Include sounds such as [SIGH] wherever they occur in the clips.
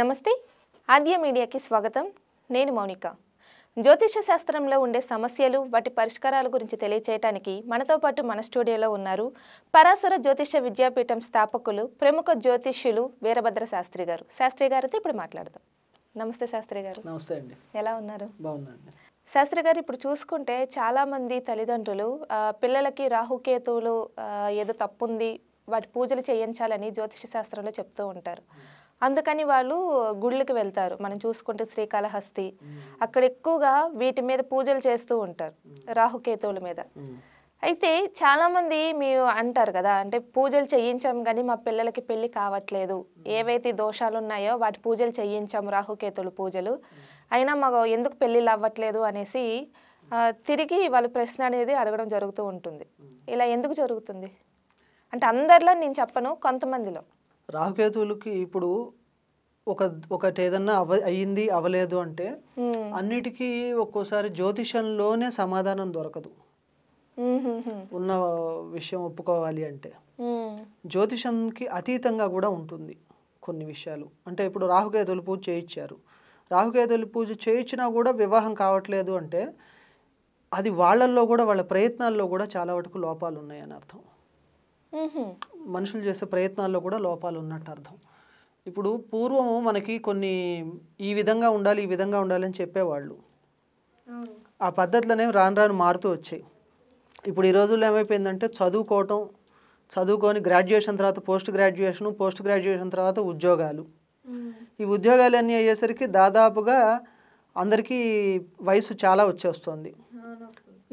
నమస్తే ఆద్య మీడియాకి స్వాగతం నేను మౌనిక జ్యోతిష శాస్త్రంలో ఉండే సమస్యలు వాటి పరిష్కారాల గురించి తెలియచేయటానికి మనతో పాటు మన స్టూడియోలో ఉన్నారు పరాశర జ్యోతిష విద్యాపీఠం స్థాపకులు ప్రముఖ జ్యోతిష్యులు వీరభద్ర శాస్త్రి గారు శాస్త్రి గారితో ఇప్పుడు మాట్లాడదాం నమస్తే శాస్త్రి గారు నమస్తే అండి ఎలా ఉన్నారు బాగున్నాను శాస్త్రి గారు ఇప్పుడు చూసుకుంటే చాలామంది తల్లిదండ్రులు పిల్లలకి రాహుకేతువులు ఏదో తప్పుంది వాటి పూజలు చేయించాలని జ్యోతిష శాస్త్రంలో చెప్తూ ఉంటారు అందుకని వాళ్ళు గుళ్ళకి వెళ్తారు మనం చూసుకుంటే శ్రీకాళహస్తి అక్కడ ఎక్కువగా వీటి మీద పూజలు చేస్తూ ఉంటారు రాహుకేతువుల మీద అయితే చాలామంది మీరు అంటారు కదా అంటే పూజలు చేయించాం కానీ మా పిల్లలకి పెళ్ళి కావట్లేదు ఏవైతే దోషాలు ఉన్నాయో వాటి పూజలు చేయించాము రాహుకేతువులు పూజలు అయినా మాకు ఎందుకు పెళ్ళిళ్ళు అవ్వట్లేదు అనేసి తిరిగి వాళ్ళు ప్రశ్న అనేది అడగడం జరుగుతూ ఉంటుంది ఇలా ఎందుకు జరుగుతుంది అంటే అందరిలో నేను చెప్పను కొంతమందిలో రాహుకేతువులకి ఇప్పుడు ఒక ఒకటి ఏదన్నా అవ అయ్యింది అవ్వలేదు అంటే అన్నిటికీ ఒక్కోసారి జ్యోతిషంలోనే సమాధానం దొరకదు ఉన్న విషయం ఒప్పుకోవాలి అంటే జ్యోతిషంకి అతీతంగా కూడా ఉంటుంది కొన్ని విషయాలు అంటే ఇప్పుడు రాహుకేతుల పూజ చేయించారు రాహుకేతుల పూజ చేయించినా కూడా వివాహం కావట్లేదు అంటే అది వాళ్ళల్లో కూడా వాళ్ళ ప్రయత్నాల్లో కూడా చాలా వరకు లోపాలు ఉన్నాయని అర్థం మనుషులు చేసే ప్రయత్నాల్లో కూడా లోపాలు ఉన్నట్టు అర్థం ఇప్పుడు పూర్వం మనకి కొన్ని ఈ విధంగా ఉండాలి ఈ విధంగా ఉండాలి అని చెప్పేవాళ్ళు ఆ పద్ధతులనే రాను రాను మారుతూ వచ్చాయి ఇప్పుడు ఈ రోజుల్లో ఏమైపోయిందంటే చదువుకోవటం చదువుకొని గ్రాడ్యుయేషన్ తర్వాత పోస్ట్ గ్రాడ్యుయేషన్ పోస్ట్ గ్రాడ్యుయేషన్ తర్వాత ఉద్యోగాలు ఈ ఉద్యోగాలు అన్నీ అయ్యేసరికి దాదాపుగా అందరికీ వయసు చాలా వచ్చేస్తుంది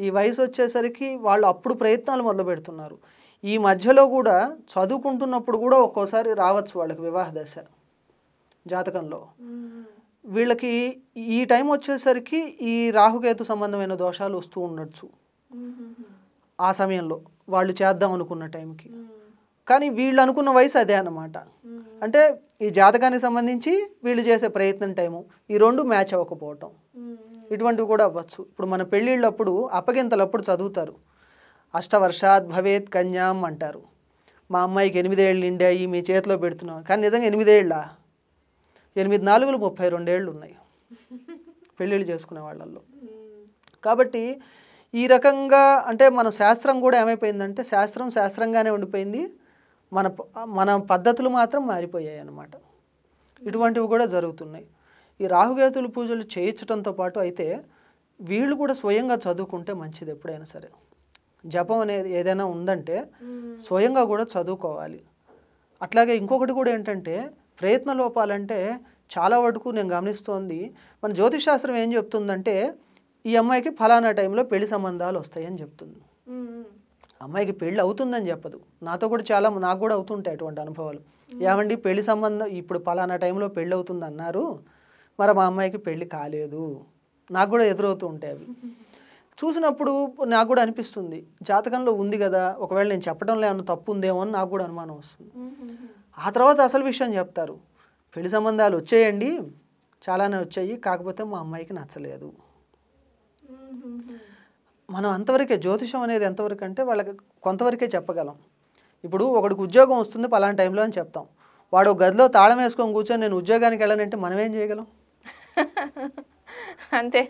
ఈ వయసు వచ్చేసరికి వాళ్ళు అప్పుడు ప్రయత్నాలు మొదలు పెడుతున్నారు ఈ మధ్యలో కూడా చదువుకుంటున్నప్పుడు కూడా ఒక్కోసారి రావచ్చు వాళ్ళకి వివాహ దశ జాతకంలో వీళ్ళకి ఈ టైం వచ్చేసరికి ఈ రాహుకేతు సంబంధమైన దోషాలు వస్తూ ఉండొచ్చు ఆ సమయంలో వాళ్ళు చేద్దాం అనుకున్న టైంకి కానీ వీళ్ళు అనుకున్న వయసు అదే అనమాట అంటే ఈ జాతకానికి సంబంధించి వీళ్ళు చేసే ప్రయత్నం టైము ఈ రెండు మ్యాచ్ అవ్వకపోవటం ఇటువంటివి కూడా అవ్వచ్చు ఇప్పుడు మన పెళ్ళిళ్ళప్పుడు అప్పగింతలప్పుడు చదువుతారు అష్టవర్షాద్ భవేత్ కన్యాం అంటారు మా అమ్మాయికి ఎనిమిదేళ్ళు నిండాయి మీ చేతిలో పెడుతున్నాం కానీ నిజంగా ఎనిమిదేళ్ళా ఎనిమిది నాలుగులు ముప్పై రెండేళ్ళు ఉన్నాయి పెళ్ళిళ్ళు చేసుకునే వాళ్ళల్లో కాబట్టి ఈ రకంగా అంటే మన శాస్త్రం కూడా ఏమైపోయిందంటే శాస్త్రం శాస్త్రంగానే ఉండిపోయింది మన మన పద్ధతులు మాత్రం మారిపోయాయి అన్నమాట ఇటువంటివి కూడా జరుగుతున్నాయి ఈ రాహుకేతులు పూజలు చేయించడంతో పాటు అయితే వీళ్ళు కూడా స్వయంగా చదువుకుంటే మంచిది ఎప్పుడైనా సరే జపం అనేది ఏదైనా ఉందంటే స్వయంగా కూడా చదువుకోవాలి అట్లాగే ఇంకొకటి కూడా ఏంటంటే ప్రయత్న లోపాలంటే చాలా వరకు నేను గమనిస్తోంది మన జ్యోతిషాస్త్రం ఏం చెప్తుందంటే ఈ అమ్మాయికి ఫలానా టైంలో పెళ్లి సంబంధాలు వస్తాయని చెప్తుంది అమ్మాయికి పెళ్ళి అవుతుందని చెప్పదు నాతో కూడా చాలా నాకు కూడా అవుతుంటాయి అటువంటి అనుభవాలు ఏమండి పెళ్లి సంబంధం ఇప్పుడు ఫలానా టైంలో పెళ్ళి అవుతుంది అన్నారు మరి మా అమ్మాయికి పెళ్ళి కాలేదు నాకు కూడా ఎదురవుతూ ఉంటాయి అవి [LAUGHS] చూసినప్పుడు నాకు కూడా అనిపిస్తుంది జాతకంలో ఉంది కదా ఒకవేళ నేను చెప్పడం ఏమన్నా తప్పు ఉందేమో అని నాకు కూడా అనుమానం వస్తుంది ఆ తర్వాత అసలు విషయం చెప్తారు పెళ్లి సంబంధాలు వచ్చేయండి చాలానే వచ్చాయి కాకపోతే మా అమ్మాయికి నచ్చలేదు మనం అంతవరకే జ్యోతిషం అనేది ఎంతవరకు అంటే వాళ్ళకి కొంతవరకే చెప్పగలం ఇప్పుడు ఒకడికి ఉద్యోగం వస్తుంది పలానా టైంలో అని చెప్తాం వాడు గదిలో తాళం వేసుకొని కూర్చొని నేను ఉద్యోగానికి వెళ్ళానంటే మనం ఏం చేయగలం [LAUGHS] అంతే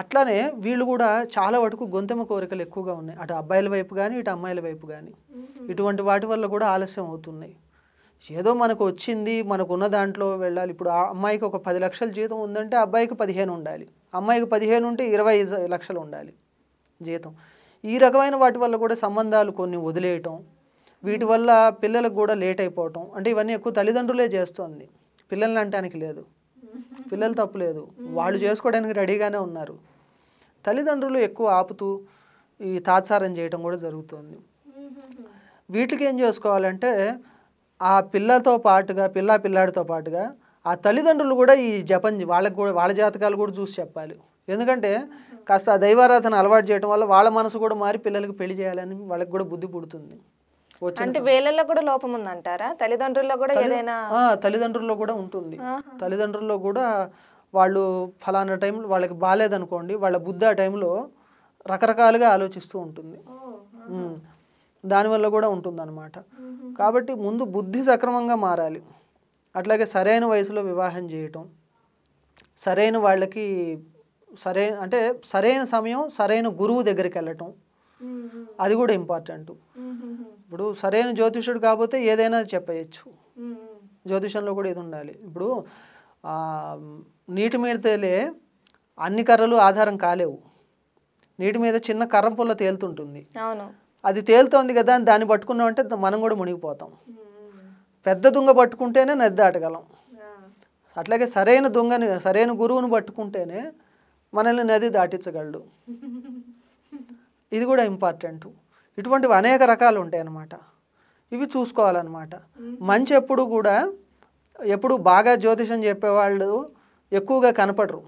అట్లానే వీళ్ళు కూడా చాలా వరకు గొంతెమ్మ కోరికలు ఎక్కువగా ఉన్నాయి అటు అబ్బాయిల వైపు కానీ ఇటు అమ్మాయిల వైపు కానీ ఇటువంటి వాటి వల్ల కూడా ఆలస్యం అవుతున్నాయి ఏదో మనకు వచ్చింది మనకున్న దాంట్లో వెళ్ళాలి ఇప్పుడు ఆ అమ్మాయికి ఒక పది లక్షల జీతం ఉందంటే అబ్బాయికి పదిహేను ఉండాలి అమ్మాయికి పదిహేను ఉంటే ఇరవై లక్షలు ఉండాలి జీతం ఈ రకమైన వాటి వల్ల కూడా సంబంధాలు కొన్ని వదిలేయటం వీటి వల్ల పిల్లలకు కూడా లేట్ అయిపోవటం అంటే ఇవన్నీ ఎక్కువ తల్లిదండ్రులే చేస్తుంది పిల్లల్ని అంటానికి లేదు పిల్లలు తప్పులేదు వాళ్ళు చేసుకోవడానికి రెడీగానే ఉన్నారు తల్లిదండ్రులు ఎక్కువ ఆపుతూ ఈ తాత్సారం చేయటం కూడా జరుగుతుంది వీటికి ఏం చేసుకోవాలంటే ఆ పిల్లతో పాటుగా పిల్ల పిల్లాడితో పాటుగా ఆ తల్లిదండ్రులు కూడా ఈ జపం వాళ్ళకి కూడా వాళ్ళ జాతకాలు కూడా చూసి చెప్పాలి ఎందుకంటే కాస్త దైవారాధన అలవాటు చేయడం వల్ల వాళ్ళ మనసు కూడా మారి పిల్లలకి పెళ్లి చేయాలని వాళ్ళకి కూడా బుద్ధి పుడుతుంది అంటే వేలల్లో కూడా లోపం అంటారా తల్లిదండ్రుల్లో కూడా ఏదైనా తల్లిదండ్రుల్లో కూడా ఉంటుంది తల్లిదండ్రుల్లో కూడా వాళ్ళు ఫలానా టైంలో వాళ్ళకి బాగాలేదనుకోండి వాళ్ళ బుద్ధి ఆ టైంలో రకరకాలుగా ఆలోచిస్తూ ఉంటుంది దానివల్ల కూడా ఉంటుంది అనమాట కాబట్టి ముందు బుద్ధి సక్రమంగా మారాలి అట్లాగే సరైన వయసులో వివాహం చేయటం సరైన వాళ్ళకి సరైన అంటే సరైన సమయం సరైన గురువు దగ్గరికి వెళ్ళటం Mm-hmm. అది కూడా ఇంపార్టెంట్ mm-hmm. ఇప్పుడు సరైన జ్యోతిషుడు కాకపోతే ఏదైనా చెప్పేయచ్చు mm-hmm. జ్యోతిషంలో కూడా ఇది ఉండాలి ఇప్పుడు నీటి మీద తేలే అన్ని కర్రలు ఆధారం కాలేవు నీటి మీద చిన్న కర్ర పుల్ల తేలుతుంటుంది అది తేలుతోంది కదా అని దాన్ని పట్టుకున్నాం అంటే మనం కూడా మునిగిపోతాం పెద్ద దుంగ పట్టుకుంటేనే నది దాటగలం అట్లాగే సరైన దొంగని సరైన గురువును పట్టుకుంటేనే మనల్ని నది దాటించగలడు [LAUGHS] ఇది కూడా ఇంపార్టెంట్ ఇటువంటివి అనేక రకాలు ఉంటాయి అన్నమాట ఇవి చూసుకోవాలన్నమాట మంచి ఎప్పుడు కూడా ఎప్పుడు బాగా జ్యోతిషం చెప్పేవాళ్ళు ఎక్కువగా కనపడరు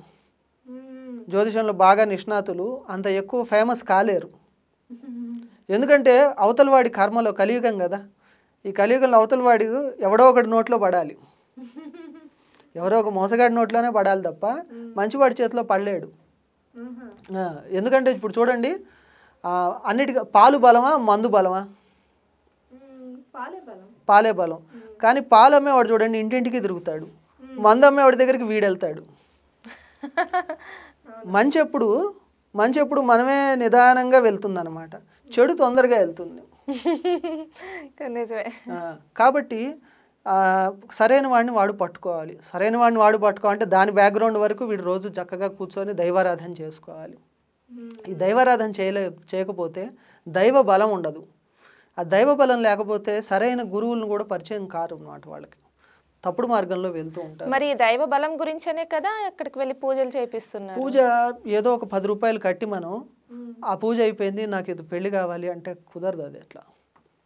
జ్యోతిషంలో బాగా నిష్ణాతులు అంత ఎక్కువ ఫేమస్ కాలేరు ఎందుకంటే అవతలవాడి కర్మలో కలియుగం కదా ఈ కలియుగంలో అవతలవాడి ఎవడో ఒకటి నోట్లో పడాలి ఎవరో ఒక మోసగాడి నోట్లోనే పడాలి తప్ప మంచివాడి చేతిలో పడలేడు ఎందుకంటే ఇప్పుడు చూడండి అన్నిటి పాలు బలమా మందు బలమా పాలే బలం కానీ పాలు అమ్మేవాడు చూడండి ఇంటింటికి తిరుగుతాడు మందు అమ్మేవాడి దగ్గరికి వీడెళ్తాడు మంచి ఎప్పుడు మంచి ఎప్పుడు మనమే నిదానంగా వెళ్తుందనమాట చెడు తొందరగా వెళ్తుంది [LAUGHS] కాబట్టి సరైన వాడిని వాడు పట్టుకోవాలి సరైన వాడిని వాడు పట్టుకోవాలంటే దాని బ్యాక్గ్రౌండ్ వరకు వీడు రోజు చక్కగా కూర్చొని దైవారాధన చేసుకోవాలి ఈ దైవారాధన చేయలే చేయకపోతే దైవ బలం ఉండదు ఆ దైవ బలం లేకపోతే సరైన గురువులను కూడా పరిచయం కారు అన్నమాట వాళ్ళకి తప్పుడు మార్గంలో వెళ్తూ ఉంటారు మరి దైవ బలం గురించనే కదా అక్కడికి వెళ్ళి పూజలు చేపిస్తున్నారు పూజ ఏదో ఒక పది రూపాయలు కట్టి మనం ఆ పూజ అయిపోయింది నాకు ఇది పెళ్లి కావాలి అంటే కుదరదు అది అట్లా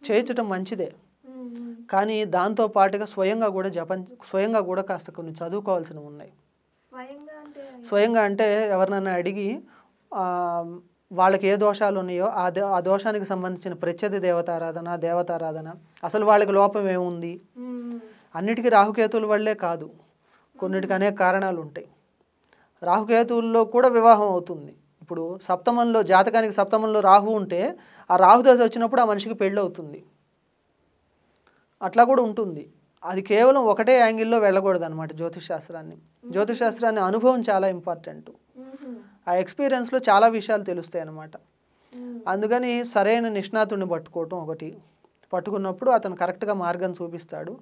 చేయించడం మంచిదే కానీ దాంతో పాటుగా స్వయంగా కూడా జపం స్వయంగా కూడా కాస్త కొన్ని చదువుకోవాల్సినవి ఉన్నాయి స్వయంగా అంటే ఎవరినైనా అడిగి వాళ్ళకి ఏ దోషాలు ఉన్నాయో ఆ ఆ దోషానికి సంబంధించిన ప్రత్యేక దేవతారాధన దేవతారాధన అసలు వాళ్ళకి లోపం ఏముంది అన్నిటికీ రాహుకేతువుల వల్లే కాదు కొన్నిటికి అనేక కారణాలు ఉంటాయి రాహుకేతువుల్లో కూడా వివాహం అవుతుంది ఇప్పుడు సప్తమంలో జాతకానికి సప్తమంలో రాహు ఉంటే ఆ రాహుదశ వచ్చినప్పుడు ఆ మనిషికి పెళ్ళి అవుతుంది అట్లా కూడా ఉంటుంది అది కేవలం ఒకటే యాంగిల్లో వెళ్ళకూడదు అనమాట జ్యోతిష్ శాస్త్రాన్ని జ్యోతిష్ శాస్త్రాన్ని అనుభవం చాలా ఇంపార్టెంట్ ఆ ఎక్స్పీరియన్స్లో చాలా విషయాలు తెలుస్తాయి అన్నమాట అందుకని సరైన నిష్ణాతుడిని పట్టుకోవటం ఒకటి పట్టుకున్నప్పుడు అతను కరెక్ట్గా మార్గం చూపిస్తాడు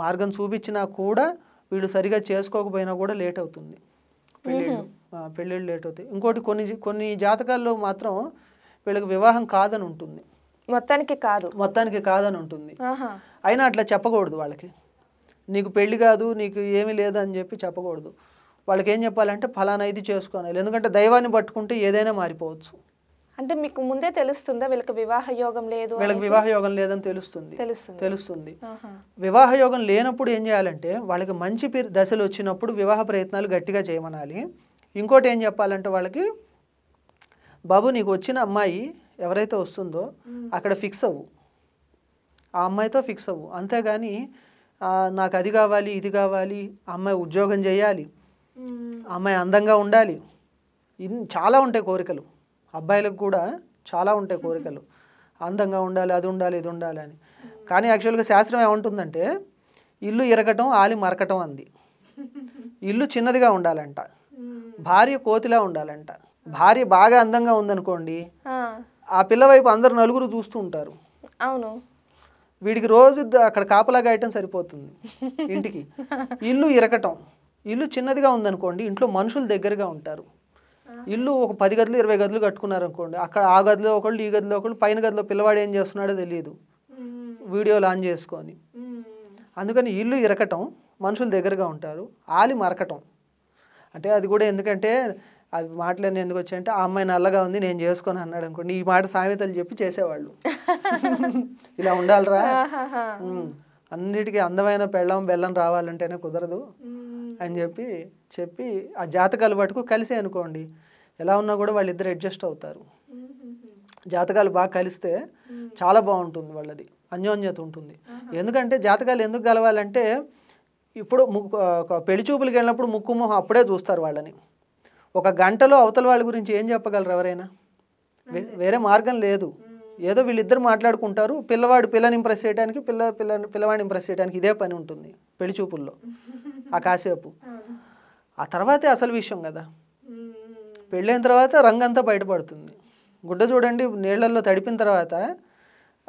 మార్గం చూపించినా కూడా వీడు సరిగా చేసుకోకపోయినా కూడా లేట్ అవుతుంది పెళ్ళిళ్ళు పెళ్ళిళ్ళు లేట్ అవుతాయి ఇంకోటి కొన్ని కొన్ని జాతకాల్లో మాత్రం వీళ్ళకి వివాహం కాదని ఉంటుంది మొత్తానికి కాదు మొత్తానికి కాదని ఉంటుంది అయినా అట్లా చెప్పకూడదు వాళ్ళకి నీకు పెళ్లి కాదు నీకు ఏమీ లేదు అని చెప్పి చెప్పకూడదు వాళ్ళకి ఏం చెప్పాలంటే ఫలానా ఇది చేసుకోవాలి ఎందుకంటే దైవాన్ని పట్టుకుంటే ఏదైనా మారిపోవచ్చు అంటే మీకు ముందే తెలుస్తుందా వీళ్ళకి వివాహ యోగం లేదు వీళ్ళకి వివాహ యోగం లేదని తెలుస్తుంది తెలుస్తుంది వివాహ యోగం లేనప్పుడు ఏం చేయాలంటే వాళ్ళకి మంచి దశలు వచ్చినప్పుడు వివాహ ప్రయత్నాలు గట్టిగా చేయమనాలి ఇంకోటి ఏం చెప్పాలంటే వాళ్ళకి బాబు నీకు వచ్చిన అమ్మాయి ఎవరైతే వస్తుందో అక్కడ ఫిక్స్ అవ్వు ఆ అమ్మాయితో ఫిక్స్ అవ్వు అంతేగాని నాకు అది కావాలి ఇది కావాలి అమ్మాయి ఉద్యోగం చేయాలి అమ్మాయి అందంగా ఉండాలి చాలా ఉంటాయి కోరికలు అబ్బాయిలకు కూడా చాలా ఉంటాయి కోరికలు అందంగా ఉండాలి అది ఉండాలి ఇది ఉండాలి అని కానీ యాక్చువల్గా శాస్త్రం ఏమంటుందంటే ఇల్లు ఇరగటం ఆలి మరకటం అంది ఇల్లు చిన్నదిగా ఉండాలంట భార్య కోతిలా ఉండాలంట భార్య బాగా అందంగా ఉందనుకోండి ఆ పిల్ల వైపు అందరు నలుగురు చూస్తూ ఉంటారు అవును వీడికి రోజు అక్కడ కాపలా గాయటం సరిపోతుంది ఇంటికి ఇల్లు ఇరకటం ఇల్లు చిన్నదిగా ఉందనుకోండి ఇంట్లో మనుషులు దగ్గరగా ఉంటారు ఇల్లు ఒక పది గదులు ఇరవై గదులు కట్టుకున్నారు అనుకోండి అక్కడ ఆ గదిలో ఒకళ్ళు ఈ గదిలో ఒకళ్ళు పైన గదిలో పిల్లవాడు ఏం చేస్తున్నాడో తెలియదు వీడియోలు ఆన్ చేసుకొని అందుకని ఇల్లు ఇరకటం మనుషులు దగ్గరగా ఉంటారు ఆలి మరకటం అంటే అది కూడా ఎందుకంటే అవి మాట్లాడిన ఎందుకు అంటే ఆ అమ్మాయి నల్లగా ఉంది నేను చేసుకొని అన్నాడు అనుకోండి ఈ మాట సామెతలు చెప్పి చేసేవాళ్ళు [LAUGHS] ఇలా ఉండాలిరా అన్నిటికీ అందమైన పెళ్ళం బెల్లం రావాలంటేనే కుదరదు అని చెప్పి చెప్పి ఆ జాతకాలు మటుకు కలిసే అనుకోండి ఎలా ఉన్నా కూడా వాళ్ళిద్దరు అడ్జస్ట్ అవుతారు జాతకాలు బాగా కలిస్తే చాలా బాగుంటుంది వాళ్ళది అన్యోన్యత ఉంటుంది ఎందుకంటే జాతకాలు ఎందుకు కలవాలంటే ఇప్పుడు ముక్కు పెళ్లి చూపులకి వెళ్ళినప్పుడు ముక్కు మొహం అప్పుడే చూస్తారు వాళ్ళని ఒక గంటలో అవతల వాళ్ళ గురించి ఏం చెప్పగలరు ఎవరైనా వేరే మార్గం లేదు ఏదో వీళ్ళిద్దరు మాట్లాడుకుంటారు పిల్లవాడు పిల్లని ఇంప్రెస్ చేయడానికి పిల్ల పిల్ల పిల్లవాడిని ఇంప్రెస్ చేయడానికి ఇదే పని ఉంటుంది పెళ్లి చూపుల్లో ఆ కాసేపు ఆ తర్వాతే అసలు విషయం కదా పెళ్ళైన తర్వాత రంగంతా బయటపడుతుంది గుడ్డ చూడండి నీళ్ళల్లో తడిపిన తర్వాత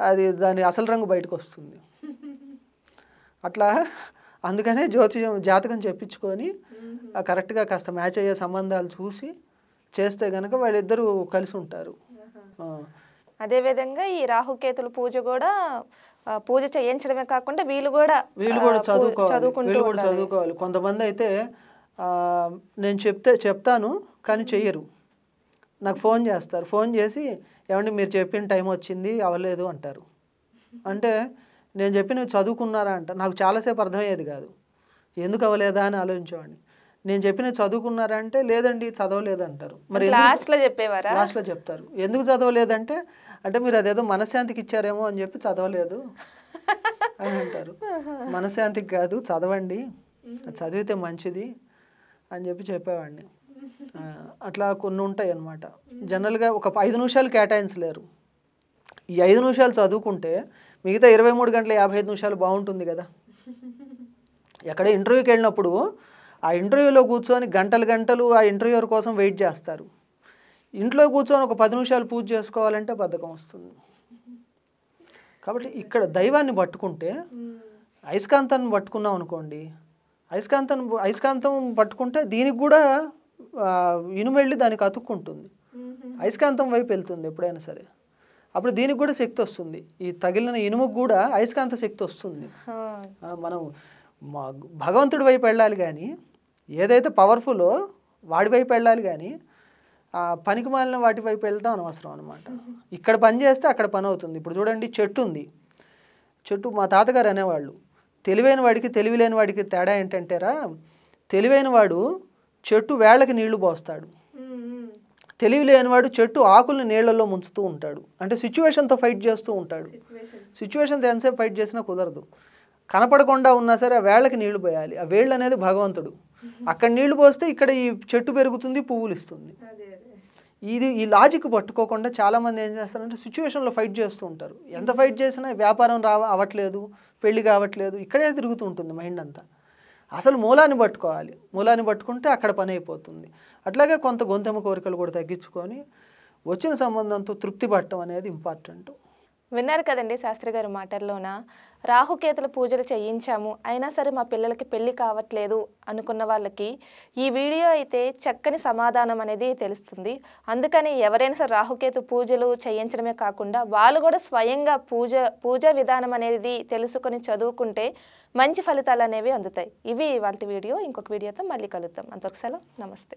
అది దాని అసలు రంగు బయటకు వస్తుంది అట్లా అందుకనే జ్యోతిషం జాతకం చెప్పించుకొని కరెక్ట్గా కాస్త మ్యాచ్ అయ్యే సంబంధాలు చూసి చేస్తే కనుక వాళ్ళిద్దరూ కలిసి ఉంటారు అదేవిధంగా ఈ రాహుకేతుల పూజ కూడా పూజ చేయించడమే కాకుండా వీళ్ళు కూడా వీళ్ళు కూడా చదువుకోవాలి వీళ్ళు కూడా చదువుకోవాలి కొంతమంది అయితే నేను చెప్తే చెప్తాను కానీ చెయ్యరు నాకు ఫోన్ చేస్తారు ఫోన్ చేసి ఏమండి మీరు చెప్పిన టైం వచ్చింది అవ్వలేదు అంటారు అంటే నేను చెప్పిన చదువుకున్నారా అంట నాకు చాలాసేపు అర్థమయ్యేది కాదు ఎందుకు అవ్వలేదా అని ఆలోచించేవాడిని నేను చెప్పిన చదువుకున్నారా అంటే లేదండి చదవలేదంటారు మరి లాస్ట్లో చెప్పేవారు లాస్ట్లో చెప్తారు ఎందుకు చదవలేదంటే అంటే మీరు అదేదో మనశ్శాంతికి ఇచ్చారేమో అని చెప్పి చదవలేదు అని అంటారు మనశ్శాంతికి కాదు చదవండి చదివితే మంచిది అని చెప్పి చెప్పేవాడిని అట్లా కొన్ని ఉంటాయి అన్నమాట జనరల్గా ఒక ఐదు నిమిషాలు కేటాయించలేరు ఈ ఐదు నిమిషాలు చదువుకుంటే మిగతా ఇరవై మూడు గంటల యాభై ఐదు నిమిషాలు బాగుంటుంది కదా ఎక్కడ ఇంటర్వ్యూకి వెళ్ళినప్పుడు ఆ ఇంటర్వ్యూలో కూర్చొని గంటలు గంటలు ఆ ఇంటర్వ్యూర్ కోసం వెయిట్ చేస్తారు ఇంట్లో కూర్చొని ఒక పది నిమిషాలు పూజ చేసుకోవాలంటే బద్ధకం వస్తుంది కాబట్టి ఇక్కడ దైవాన్ని పట్టుకుంటే అయస్కాంతాన్ని పట్టుకున్నాం అనుకోండి అయస్కాంతం అయస్కాంతం పట్టుకుంటే దీనికి కూడా ఇనుమెళ్ళి దానికి అతుక్కుంటుంది అయస్కాంతం వైపు వెళ్తుంది ఎప్పుడైనా సరే అప్పుడు దీనికి కూడా శక్తి వస్తుంది ఈ తగిలిన ఇనుముకు కూడా అయస్కాంత శక్తి వస్తుంది మనం భగవంతుడి వైపు వెళ్ళాలి కానీ ఏదైతే పవర్ఫుల్లో వాడి వైపు వెళ్ళాలి కానీ పనికి మాలిన వాటి వైపు వెళ్ళడం అనవసరం అనమాట ఇక్కడ పని చేస్తే అక్కడ పని అవుతుంది ఇప్పుడు చూడండి చెట్టు ఉంది చెట్టు మా తాతగారు అనేవాళ్ళు తెలివైన వాడికి తెలివి లేని వాడికి తేడా రా తెలివైన వాడు చెట్టు వేళ్ళకి నీళ్లు పోస్తాడు తెలివి లేనివాడు చెట్టు ఆకుల్ని నీళ్లలో ముంచుతూ ఉంటాడు అంటే సిచ్యువేషన్తో ఫైట్ చేస్తూ ఉంటాడు సిచ్యువేషన్తో ఎంతసేపు ఫైట్ చేసినా కుదరదు కనపడకుండా ఉన్నా సరే ఆ వేళ్ళకి నీళ్లు పోయాలి ఆ వేళ్ళు అనేది భగవంతుడు అక్కడ నీళ్లు పోస్తే ఇక్కడ ఈ చెట్టు పెరుగుతుంది పువ్వులు ఇస్తుంది ఇది ఈ లాజిక్ పట్టుకోకుండా చాలామంది ఏం చేస్తారంటే సిచ్యువేషన్లో ఫైట్ చేస్తూ ఉంటారు ఎంత ఫైట్ చేసినా వ్యాపారం రావ అవ్వట్లేదు పెళ్లి కావట్లేదు ఇక్కడే తిరుగుతూ ఉంటుంది మైండ్ అంతా అసలు మూలాన్ని పట్టుకోవాలి మూలాన్ని పట్టుకుంటే అక్కడ పని అయిపోతుంది అట్లాగే కొంత గొంతెమ్మ కోరికలు కూడా తగ్గించుకొని వచ్చిన సంబంధంతో తృప్తి పట్టడం అనేది ఇంపార్టెంట్ విన్నారు కదండి శాస్త్రి గారి మాటల్లోన రాహుకేతుల పూజలు చేయించాము అయినా సరే మా పిల్లలకి పెళ్లి కావట్లేదు అనుకున్న వాళ్ళకి ఈ వీడియో అయితే చక్కని సమాధానం అనేది తెలుస్తుంది అందుకని ఎవరైనా సరే రాహుకేతు పూజలు చేయించడమే కాకుండా వాళ్ళు కూడా స్వయంగా పూజ పూజా విధానం అనేది తెలుసుకొని చదువుకుంటే మంచి ఫలితాలు అనేవి అందుతాయి ఇవి వాటి వీడియో ఇంకొక వీడియోతో మళ్ళీ కలుద్దాం సెలవు నమస్తే